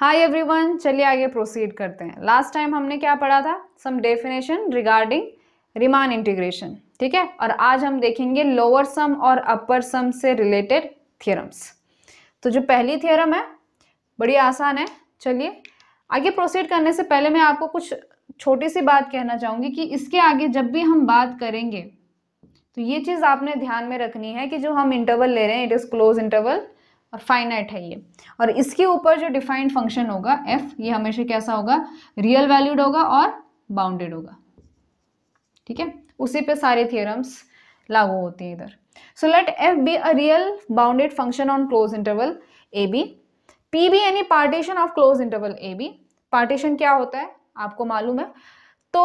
hi everyone चलिए आगे proceed करते हैं लास्ट टाइम हमने क्या पढ़ा था sum definition regarding Riemann integration ठीक है और आज हम देखेंगे लोअर सम और अपर सम से रिलेटेड थियरम्स तो जो पहली थियरम है बड़ी आसान है चलिए आगे प्रोसीड करने से पहले मैं आपको कुछ छोटी सी बात कहना चाहूँगी कि इसके आगे जब भी हम बात करेंगे तो ये चीज़ आपने ध्यान में रखनी है कि जो हम इंटरवल ले रहे हैं इट इज़ क्लोज इंटरवल और फाइनाइट है ये और इसके ऊपर जो डिफाइंड फंक्शन होगा एफ ये हमेशा कैसा होगा रियल वैल्यूड होगा और बाउंडेड होगा ठीक है उसी पे सारे थियरम्स लागू होते हैं इधर so let f real bounded function on close interval A B P B यानी partition of close interval A B partition क्या होता है आपको मालूम है तो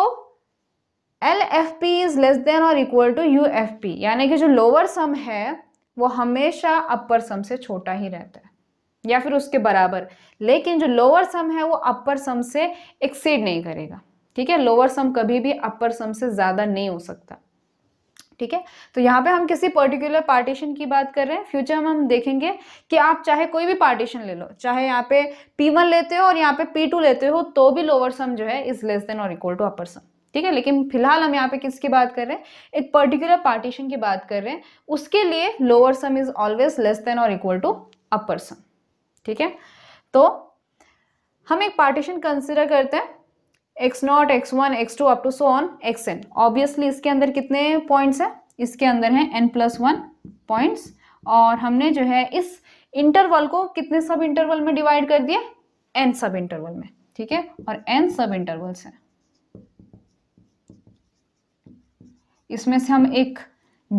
L F P is less than और equal to U F P यानी कि जो लोअर सम है वो हमेशा अपर सम से छोटा ही रहता है या फिर उसके बराबर लेकिन जो लोअर सम है वो अपर सम से एक्सीड नहीं करेगा ठीक है लोअर सम कभी भी अपर सम से ज़्यादा नहीं हो सकता ठीक है तो यहाँ पे हम किसी पर्टिकुलर पार्टीशन की बात कर रहे हैं फ्यूचर में हम देखेंगे कि आप चाहे कोई भी पार्टीशन ले लो चाहे यहाँ पे P1 लेते हो और यहाँ पे P2 लेते हो तो भी लोअर सम जो है इज लेस देन और इक्वल टू अपर सम ठीक है लेकिन फिलहाल हम यहाँ पे किसकी बात कर रहे हैं एक पर्टिकुलर पार्टीशन की बात कर रहे हैं उसके लिए lower sum is always less than और इक्वल टू अपर सम ठीक है तो हम एक पार्टीशन कंसिडर करते हैं X not X two up to so on X N obviously इसके अंदर कितने पॉइंट्स हैं इसके अंदर हैं एन प्लस वन पॉइंट्स और हमने जो है इस इंटरवल को कितने सब इंटरवल में डिवाइड कर दिया एन सब इंटरवल में ठीक है और एन सब इंटरवल्स हैं इसमें से हम एक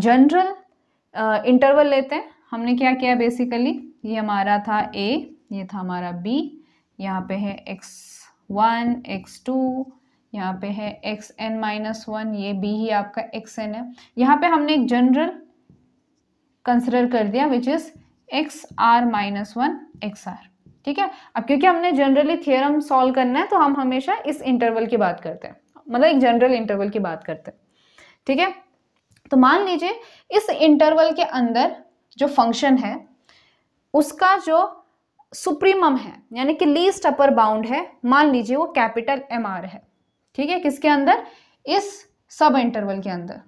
जनरल इंटरवल लेते हैं हमने क्या किया बेसिकली ये हमारा था ए ये था हमारा बी यहाँ पे है एक्स वन एक्स टू यहाँ पे है एक्स एन माइनस वन ये बी ही आपका एक्स एन है यहाँ पे हमने एक जनरल कंसिडर कर दिया which is X are minus one x R ठीक है अब क्योंकि हमने जनरली थियरम सॉल्व करना है तो हम हमेशा इस इंटरवल की बात करते हैं मतलब एक जनरल इंटरवल की बात करते हैं ठीक है तो मान लीजिए इस इंटरवल के अंदर जो फंक्शन है उसका जो सुप्रीमम है यानी कि लीस्ट अपर बाउंड है मान लीजिए वो कैपिटल एम आर है ठीक है किसके अंदर इस सब इंटरवल के अंदर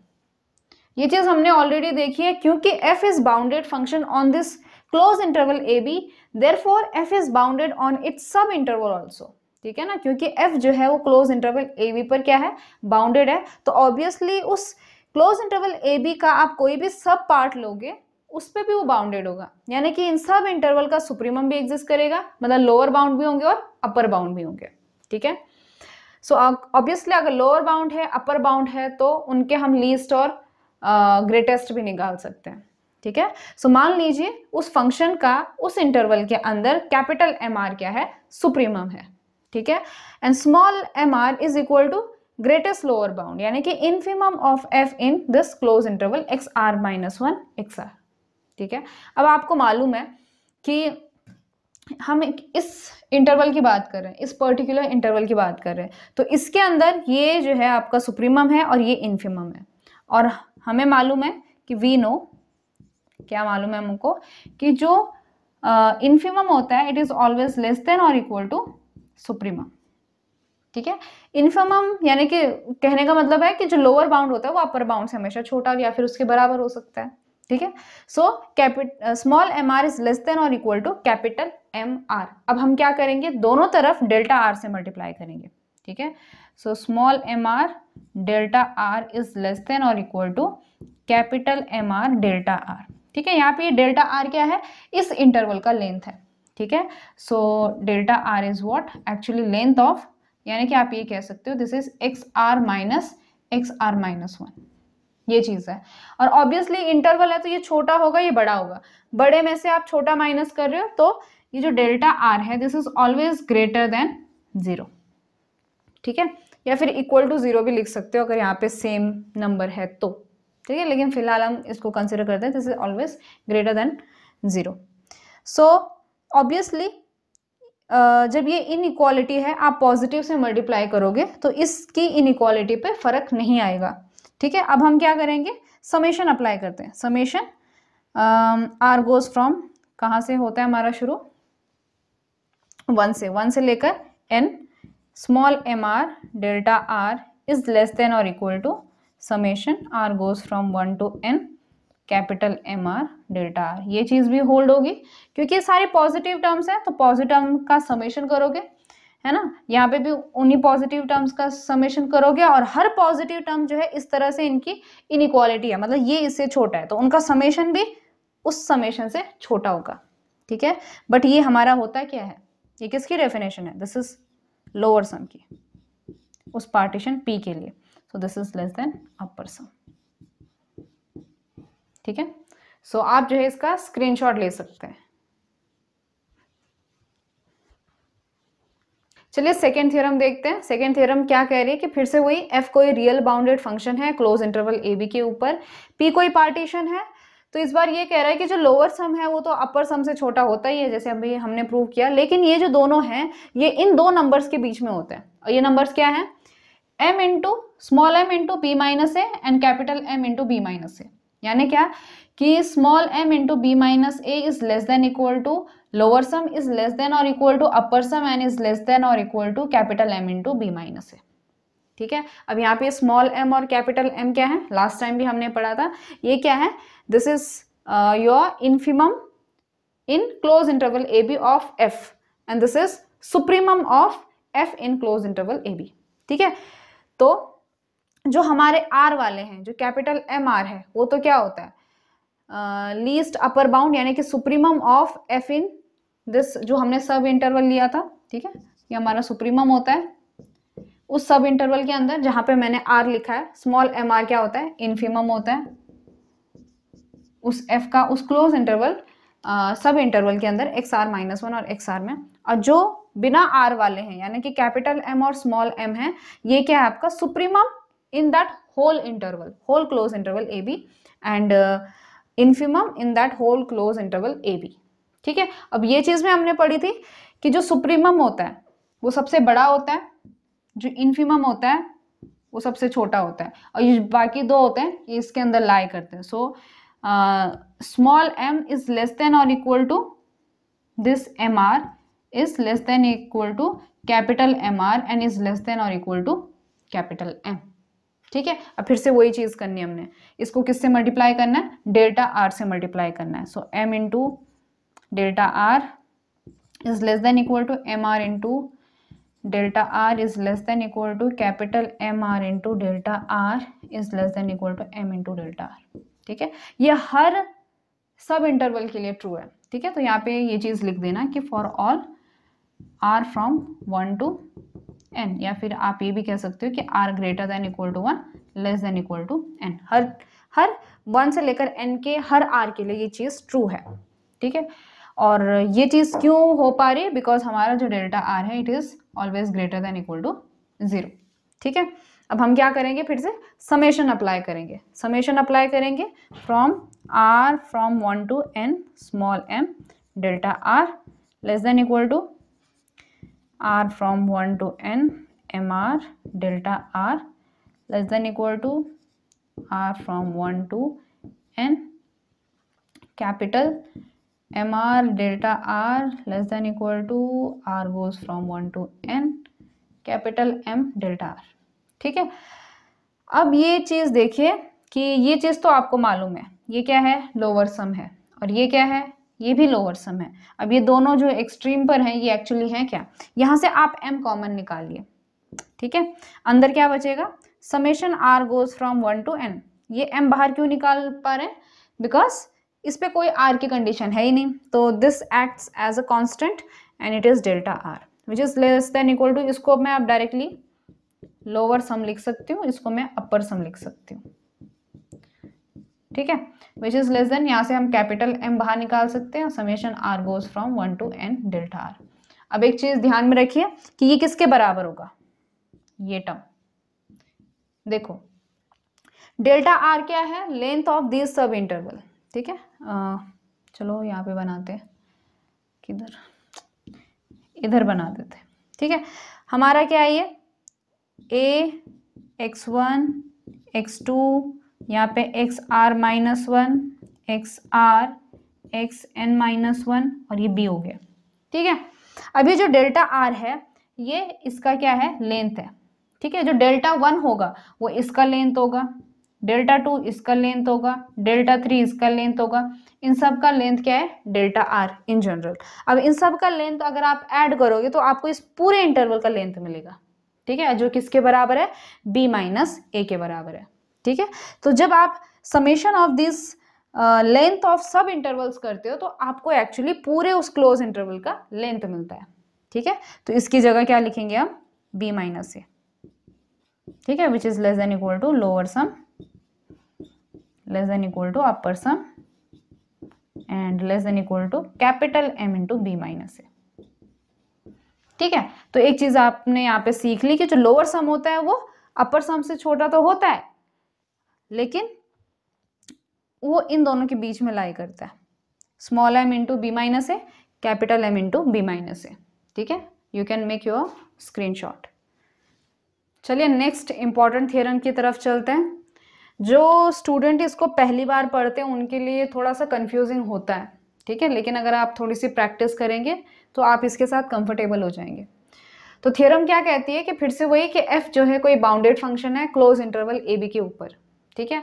ये चीज़ हमने ऑलरेडी देखी है क्योंकि F is bounded function on this close interval A B therefore F is bounded on its sub interval also ठीक है ना क्योंकि एफ जो है वो क्लोज इंटरवल ए बी पर क्या है बाउंडेड है तो ऑब्वियसली उस क्लोज इंटरवल ए बी का आप कोई भी सब पार्ट लोगे उस पर भी वो बाउंडेड होगा यानी कि इन सब इंटरवल का सुप्रीमम भी एग्जिस्ट करेगा मतलब लोअर बाउंड भी होंगे और अपर बाउंड भी होंगे ठीक है सो ऑब्वियसली अगर लोअर बाउंड है अपर बाउंड है तो उनके हम लीस्ट और ग्रेटेस्ट uh, भी निकाल सकते हैं ठीक है सो so, मान लीजिए उस फंक्शन का उस इंटरवल के अंदर कैपिटल एम आर क्या है सुप्रीमम है ठीक है and small M R is equal to greatest lower bound यानी कि infimum of F in this close interval x are minus one x R ठीक है अब आपको मालूम है कि हम इस इंटरवल की बात कर रहे हैं इस पर्टिकुलर इंटरवल की बात कर रहे हैं तो इसके अंदर ये जो है आपका सुप्रीमम है और ये इनफिमम है और हमें मालूम है कि वी नो क्या मालूम है हमको कि जो इनफिमम uh, होता है it is always less than और इक्वल टू सुप्रीमा ठीक है इनफमम यानी कि कहने का मतलब है कि जो लोअर बाउंड होता है वो अपर बाउंड से हमेशा छोटा या फिर उसके बराबर हो सकता है ठीक है so capital small M R is less than और equal to capital M are अब हम क्या करेंगे दोनों तरफ डेल्टा आर से मल्टीप्लाई करेंगे ठीक है so small M R delta R is less than और equal to capital M are delta are ठीक है यहाँ पे डेल्टा आर क्या है इस इंटरवल का लेंथ है ठीक है so delta R is what actually length of यानी कि आप ये कह सकते हो this is X are minus x are minus one ये चीज़ है और ऑब्वियसली इंटरवल है तो ये छोटा होगा ये बड़ा होगा बड़े में से आप छोटा माइनस कर रहे हो तो ये जो डेल्टा आर है this is always greater than zero ठीक है या फिर इक्वल टू ज़ीरो भी लिख सकते हो अगर यहाँ पे सेम नंबर है तो ठीक है लेकिन फिलहाल हम इसको कंसिडर करते हैं this is always greater than zero so obviously uh, जब ये इनइक्वालिटी है आप पॉजिटिव से मल्टीप्लाई करोगे तो इसकी इनइक्वालिटी पे फर्क नहीं आएगा ठीक है अब हम क्या करेंगे समेशन अप्लाई करते हैं समेशन आर गोज फ्रॉम कहाँ से होता है हमारा शुरू वन से वन से लेकर N small M R delta R is less than और equal to summation R goes from one to N capital M are delta R ये चीज़ भी होल्ड होगी क्योंकि ये सारे पॉजिटिव टर्म्स हैं तो पॉजिटिव का समेशन करोगे है ना यहाँ पे भी उन्हीं पॉजिटिव टर्म्स का समेशन करोगे और हर पॉजिटिव टर्म जो है इस तरह से इनकी इनक्वालिटी है मतलब ये इससे छोटा है तो उनका समेशन भी उस समेशन से छोटा होगा ठीक है बट ये हमारा होता क्या है ये किसकी डेफिनेशन है दिस इज लोअर सम की उस पार्टीशन पी के लिए so this is less than upper sum ठीक है सो so, आप जो है इसका स्क्रीनशॉट ले सकते हैं चलिए सेकेंड थ्योरम देखते हैं सेकेंड थ्योरम क्या कह रही है कि फिर से वही एफ कोई रियल बाउंडेड फंक्शन है क्लोज इंटरवल ए बी के ऊपर पी कोई पार्टीशन है तो इस बार ये कह रहा है कि जो लोअर सम है वो तो अपर सम से छोटा होता ही है जैसे अभी हमने प्रूव किया लेकिन ये जो दोनों हैं ये इन दो नंबर्स के बीच में होते हैं और ये नंबर्स क्या हैं M into small M into P minus A and capital M into B minus A यानी क्या कि small M into B minus A is less than equal to lower sum is less than और equal to upper sum and is less than और equal to capital M into B minus ए ठीक है अब यहाँ पे small M और capital M क्या है लास्ट टाइम भी हमने पढ़ा था ये क्या है this is your infimum in close interval A B of F and this is supreme of F in close interval A B ठीक है तो जो हमारे आर वाले हैं जो कैपिटल एम आर है वो तो क्या होता है लीस्ट अपर बाउंड यानी कि supremum of F in this जो हमने सब इंटरवल लिया था ठीक है ये हमारा सुप्रीमम होता है उस सब इंटरवल के अंदर जहां पे मैंने आर लिखा है स्मॉल एम आर क्या होता है इनफीम होता है उस एफ का उस क्लोज इंटरवल सब इंटरवल के अंदर एक्स आर माइनस वन और एक्स आर में और जो बिना आर वाले हैं यानी कि कैपिटल एम और स्मॉल एम है ये क्या है आपका supremum in that whole interval whole close interval ab and uh, infimum in that whole close interval ab ठीक है अब ये चीज में हमने पढ़ी थी कि जो सुप्रीमम होता है वो सबसे बड़ा होता है जो इन्फीमम होता है वो सबसे छोटा होता है और ये बाकी दो होते हैं ये इसके अंदर लाई करते हैं so small M is less than और equal to this M are is less than equal to capital M R and is less than और इक्वल टू कैपिटल एम ठीक है अब फिर से वही चीज़ करनी है हमने इसको किससे मल्टीप्लाई करना है डेल्टा आर से मल्टीप्लाई करना है so M into delta R is less than equal to M R into delta R is less than equal to capital M are into delta R is less than equal to M into delta are ठीक है ये हर सब interval के लिए true है ठीक है तो यहाँ पे ये चीज़ लिख देना कि for all R from one to N या फिर आप ये भी कह सकते हो कि R greater than equal to one less than equal to N हर हर वन से लेकर एन के हर आर के लिए ये चीज़ ट्रू है ठीक है और ये चीज़ क्यों हो पा रही है बिकॉज हमारा जो डेल्टा आर है it is always greater than equal to zero ठीक है अब हम क्या करेंगे फिर से समेशन अप्लाई करेंगे समेशन अप्लाई करेंगे from R from one to N small M delta R less than equal to r from 1 to n mr delta r less than equal to r from 1 to n capital mr delta r less than equal to r goes from 1 to n capital m delta r ठीक है अब ये चीज़ देखिए कि ये चीज़ तो आपको मालूम है ये क्या है लोअर सम है और ये क्या है ये भी लोअर सम है अब ये दोनों जो एक्सट्रीम पर हैं ये एक्चुअली हैं क्या यहाँ से आप m कॉमन निकालिए ठीक है अंदर क्या बचेगा summation r goes from one to n ये m बाहर क्यों निकाल पा रहे हैं बिकॉज इस पर कोई r की कंडीशन है ही नहीं तो this acts as a constant and it is delta R which is less than equal to इसको मैं आप डायरेक्टली लोअर सम लिख सकती हूँ इसको मैं अपर सम लिख सकती हूँ ठीक है विच इज़ लेस देन यहाँ से हम कैपिटल एम बाहर निकाल सकते हैं summation R goes from one to N delta R अब एक चीज़ ध्यान में रखिए कि ये किसके बराबर होगा ये टर्म देखो डेल्टा आर क्या है length of this sub interval ठीक है चलो यहाँ पे बनाते किधर इधर बना देते ठीक है हमारा क्या है ये A X one x two यहाँ पे x are minus one x R X N minus one और ये बी हो गया ठीक है अब ये जो डेल्टा आर है ये इसका क्या है लेंथ है ठीक है जो डेल्टा वन होगा वो इसका लेंथ होगा डेल्टा टू इसका लेंथ होगा डेल्टा थ्री इसका लेंथ होगा इन सब का लेंथ क्या है डेल्टा आर इन जनरल अब इन सब का लेंथ अगर आप ऐड करोगे तो आपको इस पूरे इंटरवल का लेंथ मिलेगा ठीक है जो किसके बराबर है बी माइनस ए के बराबर है ठीक है तो जब आप summation of this length of sub intervals करते हो तो आपको एक्चुअली पूरे उस क्लोज इंटरवल का लेंथ मिलता है ठीक है तो इसकी जगह क्या लिखेंगे हम बी माइनस ए ठीक है which is less than equal to lower sum less than equal to upper sum and less than equal to capital M into B minus ए ठीक है तो एक चीज आपने यहाँ पे सीख ली कि जो लोअर सम होता है वो अपर सम से छोटा तो होता है लेकिन वो इन दोनों के बीच में लाई करता है small M into B minus a capital M into B minus ए ठीक है you can make your screenshot चलिए नेक्स्ट इंपॉर्टेंट थियरम की तरफ चलते हैं जो स्टूडेंट इसको पहली बार पढ़ते हैं उनके लिए थोड़ा सा कंफ्यूजिंग होता है ठीक है लेकिन अगर आप थोड़ी सी प्रैक्टिस करेंगे तो आप इसके साथ कंफर्टेबल हो जाएंगे तो थ्योरम क्या कहती है कि फिर से वही कि f जो है कोई बाउंडेड फंक्शन है क्लोज इंटरवल ए बी के ऊपर ठीक है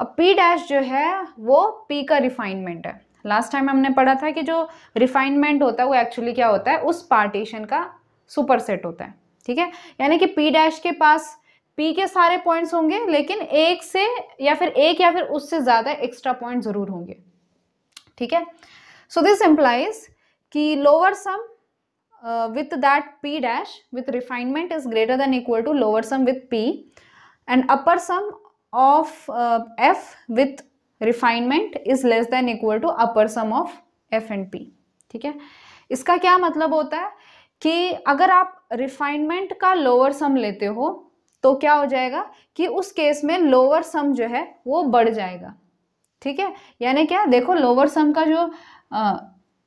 और पी डैश जो है वो पी का रिफाइनमेंट है लास्ट टाइम हमने पढ़ा था कि जो रिफाइनमेंट होता है वो एक्चुअली क्या होता है उस पार्टीशन का सुपर सेट होता है ठीक है यानी कि पी डैश के पास पी के सारे पॉइंट्स होंगे लेकिन एक से या फिर एक या फिर उससे ज़्यादा एक्स्ट्रा पॉइंट ज़रूर होंगे ठीक है सो दिस एम्प्लाइज कि lower sum with that P dash with refinement is greater than equal to lower sum with P and upper sum of f with refinement is less than equal to upper sum of F and P ठीक है इसका क्या मतलब होता है कि अगर आप रिफाइनमेंट का लोअर सम लेते हो तो क्या हो जाएगा कि उस केस में लोअर सम जो है वो बढ़ जाएगा ठीक है यानी क्या देखो लोअर सम का जो आ,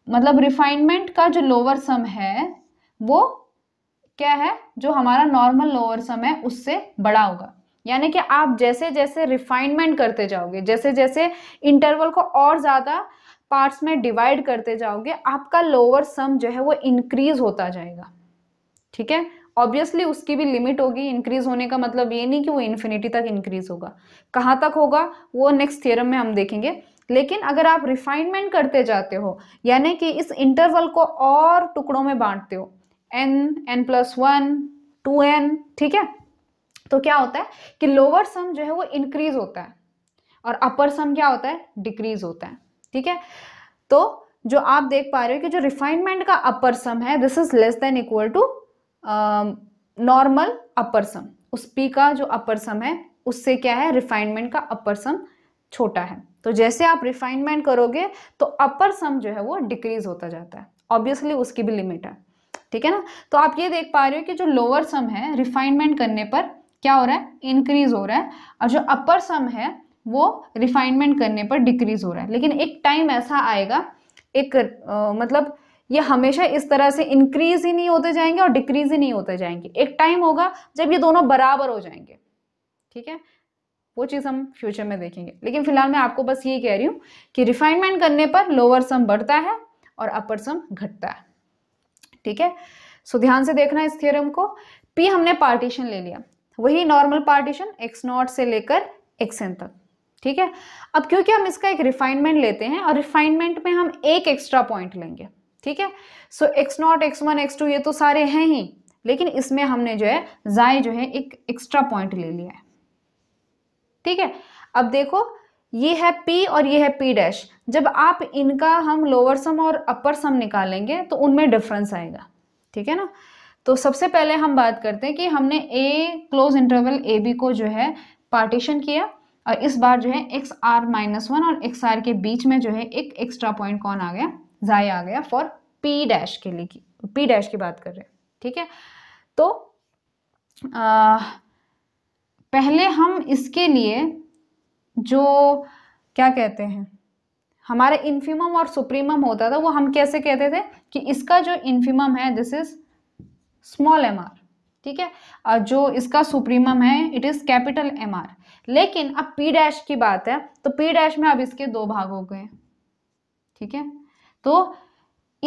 मतलब रिफाइनमेंट का जो लोअर सम है वो क्या है जो हमारा नॉर्मल लोअर सम है उससे बड़ा होगा यानी कि आप जैसे जैसे रिफाइनमेंट करते जाओगे जैसे जैसे इंटरवल को और ज़्यादा पार्ट्स में डिवाइड करते जाओगे आपका लोअर सम जो है वो इंक्रीज होता जाएगा ठीक है ऑब्वियसली उसकी भी लिमिट होगी इंक्रीज होने का मतलब ये नहीं कि वो इन्फिनिटी तक इंक्रीज होगा कहाँ तक होगा वो नेक्स्ट थियरम में हम देखेंगे लेकिन अगर आप रिफाइनमेंट करते जाते हो यानी कि इस इंटरवल को और टुकड़ों में बांटते हो n n plus one to n ठीक है तो क्या होता है कि लोअर सम जो है वो इंक्रीज होता है और अपर सम क्या होता है डिक्रीज होता है ठीक है तो जो आप देख पा रहे हो कि जो रिफाइनमेंट का अपर सम है this is less than equal to normal upper sum उस पी का जो अपर सम है उससे क्या है रिफाइनमेंट का अपर सम छोटा है तो जैसे आप रिफाइनमेंट करोगे तो अपर सम जो है वो डिक्रीज होता जाता है ऑब्वियसली उसकी भी लिमिट है ठीक है ना तो आप ये देख पा रहे हो कि जो लोअर सम है रिफाइनमेंट करने पर क्या हो रहा है इंक्रीज हो रहा है और जो अपर सम है वो रिफाइनमेंट करने पर डिक्रीज हो रहा है लेकिन एक टाइम ऐसा आएगा एक आ, मतलब ये हमेशा इस तरह से इंक्रीज ही नहीं होते जाएंगे और डिक्रीज ही नहीं होते जाएंगे एक टाइम होगा जब ये दोनों बराबर हो जाएंगे ठीक है वो चीज़ हम फ्यूचर में देखेंगे लेकिन फिलहाल मैं आपको बस ये कह रही हूँ कि रिफाइनमेंट करने पर लोअर सम बढ़ता है और अपर सम घटता है ठीक है सो ध्यान से देखना इस थियरम को पी हमने पार्टीशन ले लिया वही नॉर्मल पार्टीशन एक्स नॉट से लेकर एक्स एन तक ठीक है अब क्योंकि हम इसका एक रिफाइनमेंट लेते हैं और रिफाइनमेंट में हम एक एक्स्ट्रा पॉइंट लेंगे ठीक है so x not x one x two ये तो सारे हैं ही लेकिन इसमें हमने जो है जाय जो है एक एक्स्ट्रा पॉइंट ले लिया है ठीक है अब देखो ये है P और ये है P डैश जब आप इनका हम लोअर सम और अपर सम निकालेंगे तो उनमें डिफरेंस आएगा ठीक है ना तो सबसे पहले हम बात करते हैं कि हमने a close interval A b को जो है पार्टीशन किया और इस बार जो है एक्स आर माइनस वन और एक्स आर के बीच में जो है एक एक्स्ट्रा पॉइंट कौन आ गया जाय आ गया फॉर पी डैश के लिए की पी डैश की बात कर रहे हैं ठीक है तो आ, पहले हम इसके लिए जो क्या कहते हैं हमारा इन्फीम और सुप्रीमम होता था वो हम कैसे कहते थे कि इसका जो इन्फिमम है this is small M r ठीक है और जो इसका सुप्रीमम है it is capital M r लेकिन अब पी डैश की बात है तो पी डैश में अब इसके दो भाग हो गए ठीक है तो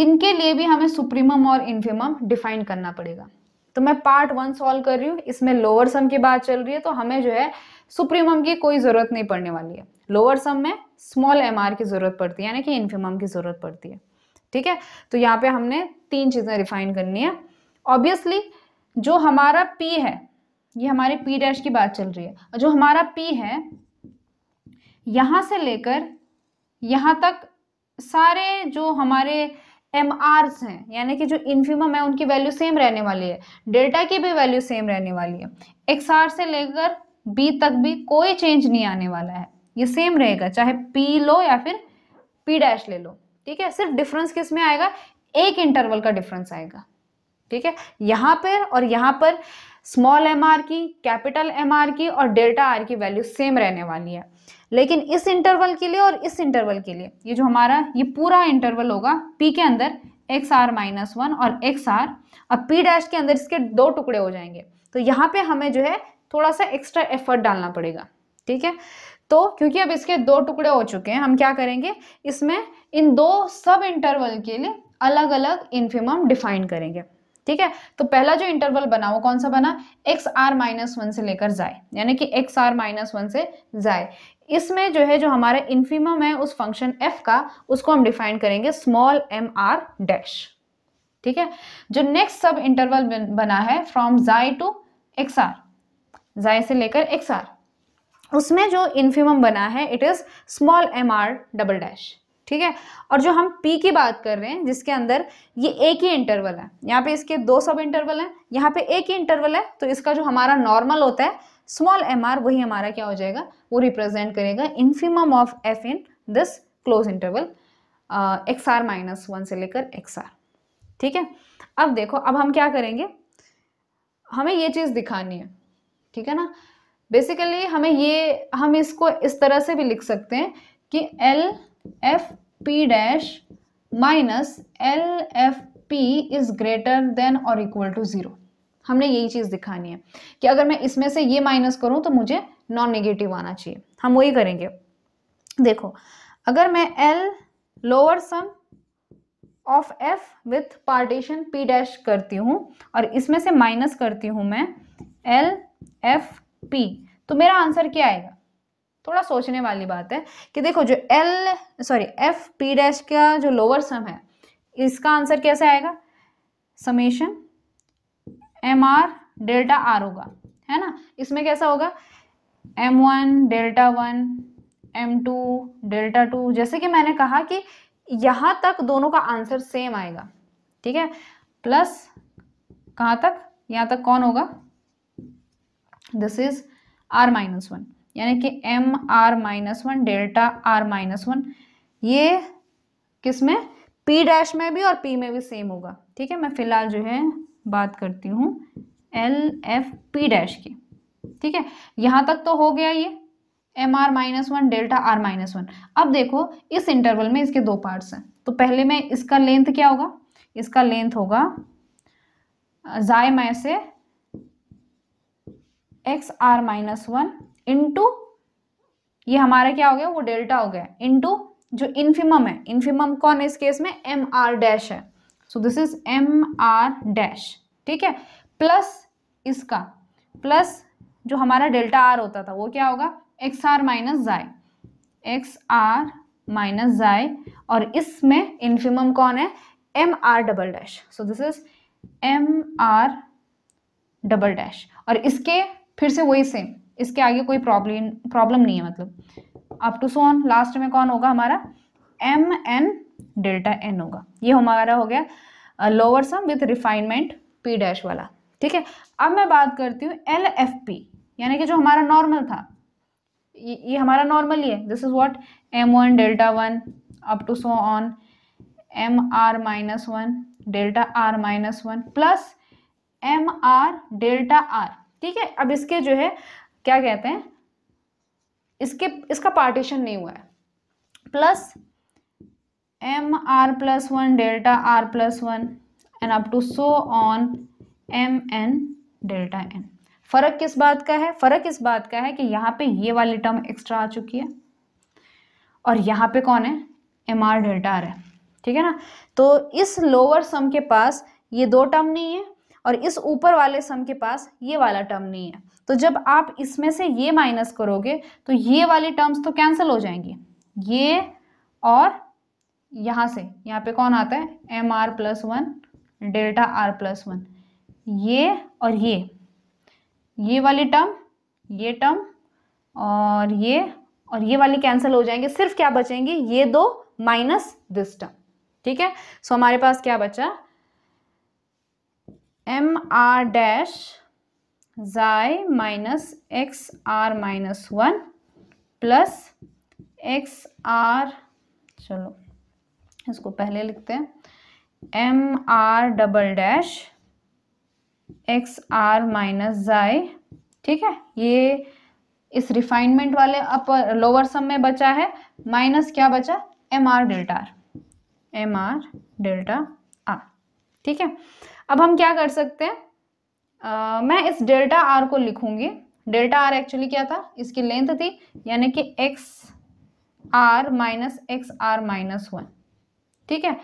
इनके लिए भी हमें सुप्रीमम और इन्फिमम डिफाइन करना पड़ेगा तो मैं पार्ट वन सॉल्व कर रही हूँ इसमें लोअर सम की बात चल रही है तो हमें जो है सुप्रीमम की कोई ज़रूरत नहीं पड़ने वाली है लोअर सम में स्मॉल एम की ज़रूरत पड़ती है यानी कि इन्फिमम की ज़रूरत पड़ती है ठीक है तो यहाँ पे हमने तीन चीज़ें रिफाइन करनी है ऑब्वियसली जो हमारा पी है ये हमारे पी डैश की बात चल रही है और जो हमारा पी है यहाँ से लेकर यहाँ तक सारे जो हमारे एम आरस हैं यानी कि जो इन्फीमम है उनकी वैल्यू सेम रहने वाली है डेल्टा की भी वैल्यू सेम रहने वाली है एक्स आर से लेकर बी तक भी कोई चेंज नहीं आने वाला है ये सेम रहेगा चाहे पी लो या फिर पी डैश ले लो ठीक है सिर्फ डिफरेंस किस में आएगा एक इंटरवल का डिफरेंस आएगा ठीक है यहाँ पर और यहाँ पर स्मॉल एम आर की कैपिटल एम आर की और डेल्टा आर की वैल्यू सेम रहने वाली है लेकिन इस इंटरवल के लिए और इस इंटरवल के लिए ये जो हमारा ये पूरा इंटरवल होगा पी के अंदर एक्स आर माइनस वन और एक्स आर अब पी डैश के अंदर इसके दो टुकड़े हो जाएंगे तो यहाँ पे हमें जो है थोड़ा सा एक्स्ट्रा एफर्ट डालना पड़ेगा ठीक है तो क्योंकि अब इसके दो टुकड़े हो चुके हैं हम क्या करेंगे इसमें इन दो सब इंटरवल के लिए अलग अलग इन्फिमम डिफाइन करेंगे ठीक है तो पहला जो इंटरवल बना वो कौन सा बना एक्स आर माइनस वन से लेकर जाए यानी कि एक्स आर माइनस वन से जाए इसमें जो है जो हमारे इन्फीमम है उस फंक्शन एफ का उसको हम डिफाइन करेंगे स्मॉल एम आर डैश ठीक है जो नेक्स्ट सब इंटरवल बना है फ्रॉम जाय टू एक्स आर जाय से लेकर एक्स आर उसमें जो इन्फीमम बना है it is small M r double dash ठीक है और जो हम पी की बात कर रहे हैं जिसके अंदर ये एक ही इंटरवल है यहाँ पे इसके दो सब इंटरवल हैं यहाँ पे एक ही इंटरवल है तो इसका जो हमारा नॉर्मल होता है स्मॉल एम आर वही हमारा क्या हो जाएगा वो रिप्रेजेंट करेगा infimum of F in this close interval x are minus one से लेकर एक्स आर ठीक है अब देखो अब हम क्या करेंगे हमें ये चीज़ दिखानी है ठीक है ना बेसिकली हमें ये हम इसको इस तरह से भी लिख सकते हैं कि L F P dash minus L F P is greater than और इक्वल टू ज़ीरो हमने यही चीज़ दिखानी है कि अगर मैं इसमें से ये माइनस करूं तो मुझे नॉन नेगेटिव आना चाहिए हम वही करेंगे देखो अगर मैं L lower sum of f with partition P dash करती हूँ और इसमें से माइनस करती हूँ मैं एल एफ पी तो मेरा आंसर क्या आएगा थोड़ा सोचने वाली बात है कि देखो जो L sorry f P dash का जो लोअर सम है इसका आंसर कैसे आएगा summation m are delta r होगा है ना इसमें कैसा होगा m one delta one m two delta two जैसे कि मैंने कहा कि यहां तक दोनों का आंसर सेम आएगा ठीक है प्लस कहां तक यहां तक कौन होगा this is r minus one यानी कि m r minus one delta r minus one ये किस में पी डैश में भी और पी में भी सेम होगा ठीक है मैं फ़िलहाल जो है बात करती हूँ एल एफ पी डैश की ठीक है यहाँ तक तो हो गया ये m r minus one delta r minus one अब देखो इस इंटरवल में इसके दो पार्ट्स हैं तो पहले में इसका लेंथ क्या होगा इसका लेंथ होगा जाय मै से x are minus one into ये हमारा क्या हो गया वो डेल्टा हो गया इंटू जो इन्फिमम है इन्फिमम कौन है इस केस में एम आर डैश है so this is m r dash ठीक है प्लस इसका प्लस जो हमारा डेल्टा आर होता था वो क्या होगा x are minus xi x are minus xi और इसमें इन्फिमम कौन है m r double dash so this is m r double dash और इसके फिर से वही सेम इसके आगे कोई प्रॉब्लम प्रॉब्लम नहीं है मतलब अप टू सोन लास्ट में कौन होगा हमारा एम एन डेल्टा एन होगा ये हमारा हो गया lower sum with refinement P dash वाला ठीक है अब मैं बात करती हूँ एल एफ पी यानी कि जो हमारा नॉर्मल था ये, ये हमारा नॉर्मल ही है this is what m one delta one up to so on m r minus one delta r minus one plus m are delta are ठीक है अब इसके जो है क्या कहते हैं इसके इसका पार्टीशन नहीं हुआ है plus m r plus one delta r plus one and up to so on m n delta n फ़र्क किस बात का है फ़र्क इस बात का है कि यहाँ पे ये वाली टर्म एक्स्ट्रा आ चुकी है और यहाँ पे कौन है एम आर डेल्टा आर है ठीक है ना तो इस लोअर सम के पास ये दो टर्म नहीं है और इस ऊपर वाले सम के पास ये वाला टर्म नहीं है तो जब आप इसमें से ये माइनस करोगे तो ये वाली टर्म्स तो कैंसिल हो जाएंगी ये और यहां से यहाँ पे कौन आता है m r plus one delta r plus one ये और ये ये वाली टर्म ये टर्म और ये और ये वाली कैंसिल हो जाएंगे सिर्फ क्या बचेंगे ये दो माइनस दिस टर्म ठीक है सो हमारे पास क्या बचा m r dash xi minus x are minus one plus x r चलो इसको पहले लिखते हैं m r double dash x are minus xi ठीक है ये इस रिफाइनमेंट वाले अपर लोअर सम में बचा है माइनस क्या बचा m are delta r m are delta are ठीक है अब हम क्या कर सकते हैं मैं इस डेल्टा आर को लिखूंगी डेल्टा आर एक्चुअली क्या था इसकी लेंथ थी यानी कि x are minus x are minus one ठीक है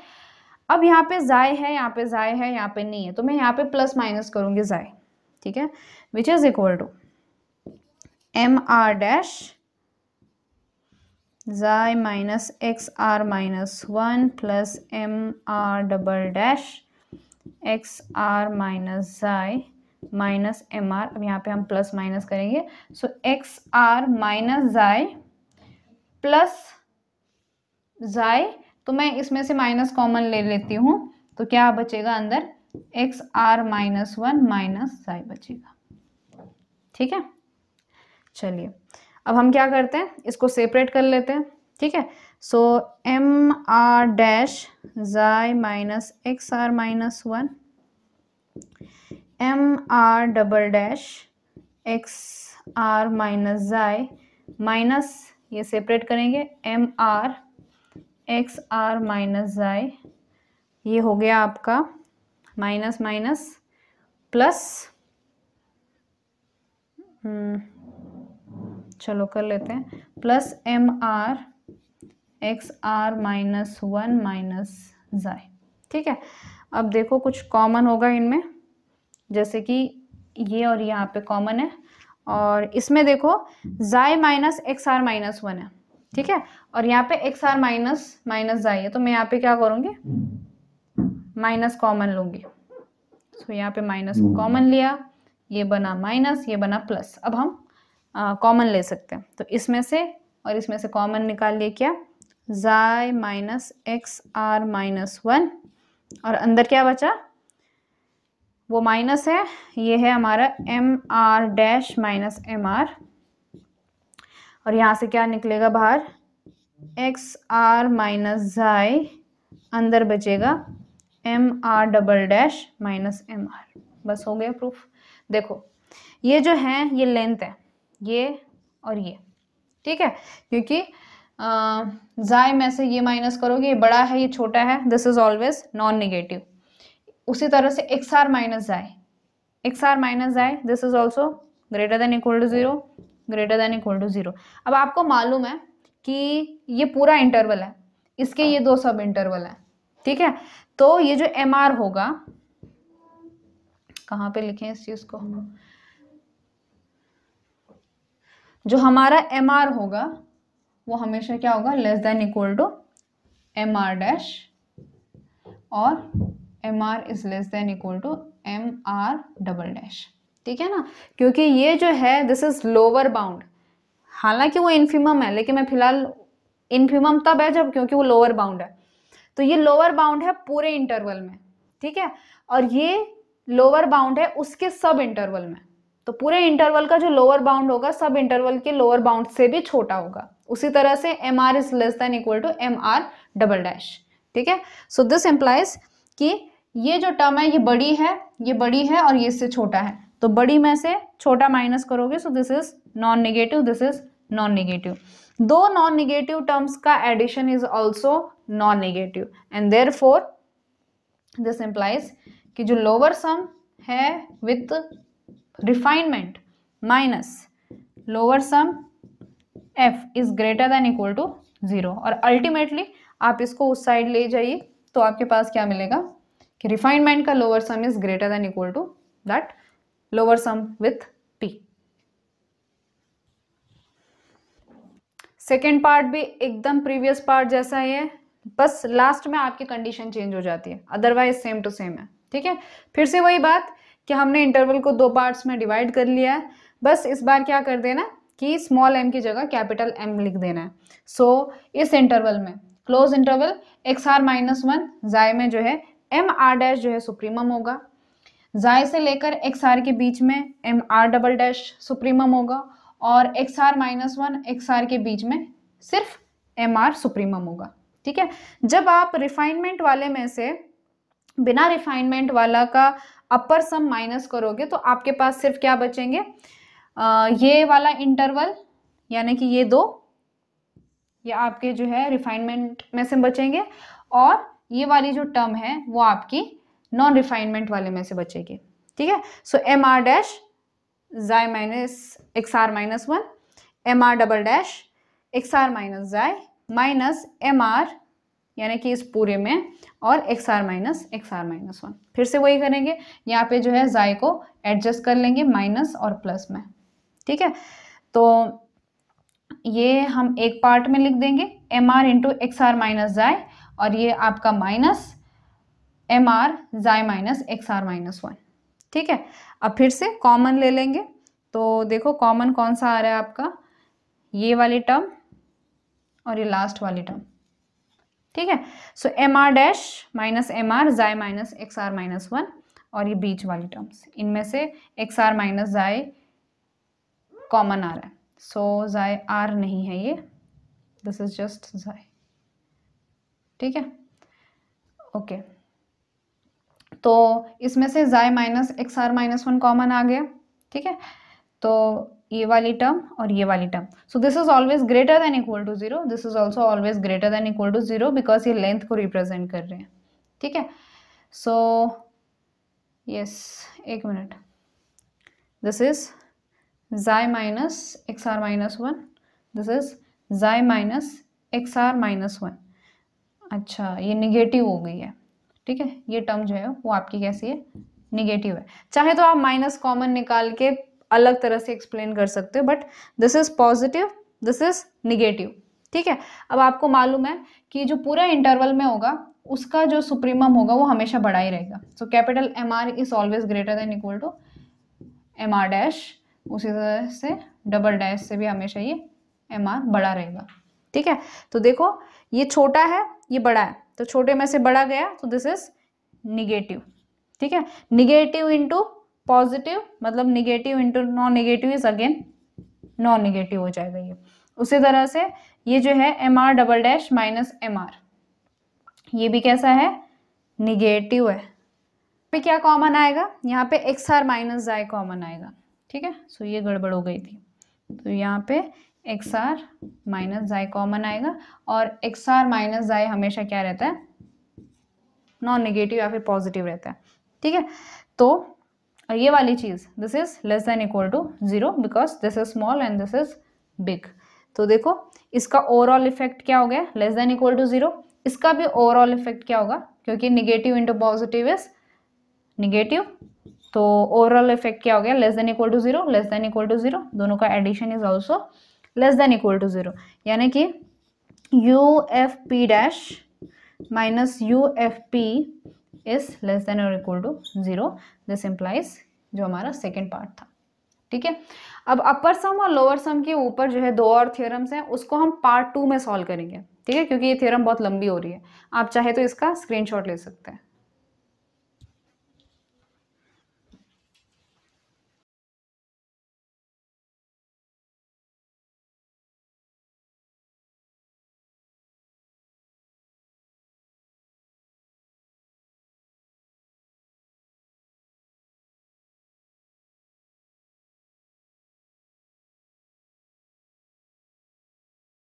अब यहाँ पे जाय है यहाँ पे जाय है यहाँ पे नहीं है तो मैं यहाँ पे प्लस माइनस करूंगी जाय ठीक है which is equal to M r dash xi minus x are minus one plus m r double dash x are minus xi minus m are अब यहाँ पे हम प्लस माइनस करेंगे so x are minus xi plus xi तो मैं इसमें से minus common ले लेती हूँ तो क्या बचेगा अंदर x are minus one minus xi बचेगा ठीक है चलिए अब हम क्या करते हैं इसको सेपरेट कर लेते हैं ठीक है so m r dash xi minus x are minus one m r double dash x are minus xi minus ये सेपरेट करेंगे m r x are minus xi ये हो गया आपका माइनस माइनस प्लस चलो कर लेते हैं plus m r x are minus one minus xi ठीक है अब देखो कुछ कॉमन होगा इनमें जैसे कि ये और यहाँ पे कॉमन है और इसमें देखो xi minus x are minus one है ठीक है और यहाँ पे एक्स आर माइनस माइनस जाई है तो मैं यहाँ पे क्या करूँगी माइनस कॉमन लूँगी सो यहाँ पे माइनस कॉमन लिया ये बना माइनस ये बना प्लस अब हम कॉमन ले सकते हैं तो इसमें से और इसमें से कॉमन निकाल लिए क्या xi minus x are minus one और अंदर क्या बचा वो माइनस है ये है हमारा m r dash minus m r और यहाँ से क्या निकलेगा बाहर एक्स आर माइनस जाई अंदर बचेगा m r double dash minus m r बस हो गया प्रूफ देखो ये जो है ये लेंथ है ये और ये ठीक है क्योंकि जाय में से ये माइनस करोगे ये बड़ा है ये छोटा है this is always non negative उसी तरह से x are minus xi x are minus xi this is also greater than equal to zero greater than equal to zero अब आपको मालूम है कि ये पूरा इंटरवल है इसके ये दो सब इंटरवल है ठीक है तो ये जो एम आर होगा कहाँ पे लिखें इस चीज़ को जो हमारा एम आर होगा वो हमेशा क्या होगा less than equal to M r dash और m r is less than equal to M r double dash ठीक है ना क्योंकि ये जो है दिस इज़ लोअर बाउंड हालांकि वो इन्फीमम है लेकिन मैं फ़िलहाल इन्फीमम तब है जब क्योंकि वो लोअर बाउंड है तो ये लोअर बाउंड है पूरे इंटरवल में ठीक है और ये लोअर बाउंड है उसके सब इंटरवल में तो पूरे इंटरवल का जो लोअर बाउंड होगा सब इंटरवल के लोअर बाउंड से भी छोटा होगा उसी तरह से m are is less than equal to M r double dash ठीक है सो दिस एम्प्लाइज कि ये जो टर्म है ये बड़ी है ये बड़ी है और ये इससे छोटा है तो बड़ी में से छोटा माइनस करोगे so this is non negative this is non negative दो नॉन निगेटिव टर्म्स का addition is also non negative and therefore this implies कि जो लोअर सम है with refinement minus lower sum f is greater than equal to zero और ultimately आप इसको उस side ले जाइए तो आपके पास क्या मिलेगा कि रिफाइनमेंट का lower sum is greater than equal to that lower sum with P second part भी एकदम प्रीवियस पार्ट जैसा ही है बस लास्ट में आपकी कंडीशन चेंज हो जाती है अदरवाइज सेम टू सेम है ठीक है फिर से वही बात कि हमने इंटरवल को दो पार्ट्स में डिवाइड कर लिया है बस इस बार क्या कर देना कि स्मॉल एम की जगह कैपिटल एम लिख देना है सो so, इस इंटरवल में close interval x are minus one xi में जो है एम आर डैश जो है सुप्रीमम होगा जाय से लेकर एक्स आर के बीच में m r double dash supremum होगा और x are minus one x r के बीच में सिर्फ एम आर सुप्रीमम होगा ठीक है जब आप रिफाइनमेंट वाले में से बिना रिफाइनमेंट वाला का अपर सम माइनस करोगे तो आपके पास सिर्फ क्या बचेंगे आ, ये वाला इंटरवल यानी कि ये दो ये आपके जो है रिफाइनमेंट में से बचेंगे और ये वाली जो टर्म है वो आपकी नॉन रिफाइनमेंट वाले में से बचेगी ठीक है so m r dash xi minus x are minus one m r double dash x are minus xi minus m r यानी कि इस पूरे में और x are minus x are minus one फिर से वही करेंगे यहाँ पे जो है जाय को एडजस्ट कर लेंगे माइनस और प्लस में ठीक है तो ये हम एक पार्ट में लिख देंगे m are into x are minus xi और ये आपका minus m r xi minus x are minus one ठीक है अब फिर से कॉमन ले लेंगे तो देखो कॉमन कौन सा आ रहा है आपका ये वाली टर्म और ये लास्ट वाली टर्म ठीक है so m r dash minus m r xi minus x are minus one और ये बीच वाली टर्म्स इनमें से x are minus xi common आ रहा है सो जाय आर नहीं है ये दिस इज जस्ट जाय ठीक है ओके तो इसमें से xi minus x are minus one common आ गया ठीक है तो ये वाली टर्म और ये वाली term so this is always greater than equal to zero this is also always greater than equal to zero because ये लेंथ को रिप्रेजेंट कर रहे हैं ठीक है सो यस एक minute this is xi minus x are minus one this is xi minus x are minus one अच्छा ये निगेटिव हो गई है ठीक है ये टर्म जो है वो आपकी कैसी है निगेटिव है चाहे तो आप माइनस कॉमन निकाल के अलग तरह से एक्सप्लेन कर सकते हो but this is positive this is negative ठीक है अब आपको मालूम है कि जो पूरा इंटरवल में होगा उसका जो सुप्रीमम होगा वो हमेशा बड़ा ही रहेगा so capital M are is always greater than equal to M r dash उसी तरह से डबल डैश से भी हमेशा ये एम आर बड़ा रहेगा ठीक है तो देखो ये छोटा है ये बड़ा है तो छोटे में से बड़ा गया तो दिस इज निगेटिव ठीक है निगेटिव इंटू पॉजिटिव मतलब negative into non negative is again non negative हो जाएगा ये उसी तरह से ये जो है m r double dash minus m r ये भी कैसा है निगेटिव है पे क्या कॉमन आएगा यहाँ पे x are minus xi common आएगा ठीक है सो ये गड़बड़ हो गई थी तो यहाँ पे x are minus xi common आएगा और एक्स आर माइनस जाई हमेशा क्या रहता है नॉन नेगेटिव या फिर पॉजिटिव रहता है ठीक है तो ये वाली चीज़ this is less than equal to zero because this is small and this is big तो देखो इसका ओवरऑल इफेक्ट क्या हो गया less than equal to zero इसका भी ओवरऑल इफेक्ट क्या होगा क्योंकि negative into positive is negative तो ओवरऑल इफेक्ट क्या हो गया less than equal to zero less than equal to zero दोनों का addition is also less than equal to zero यानी कि U F P dash minus U F P is less than और equal to zero this implies जो हमारा second part था ठीक है अब अपर सम और लोअर सम के ऊपर जो है दो और थियोरम्स हैं उसको हम पार्ट टू में सॉल्व करेंगे ठीक है क्योंकि ये थियोरम बहुत लंबी हो रही है आप चाहे तो इसका स्क्रीनशॉट ले सकते हैं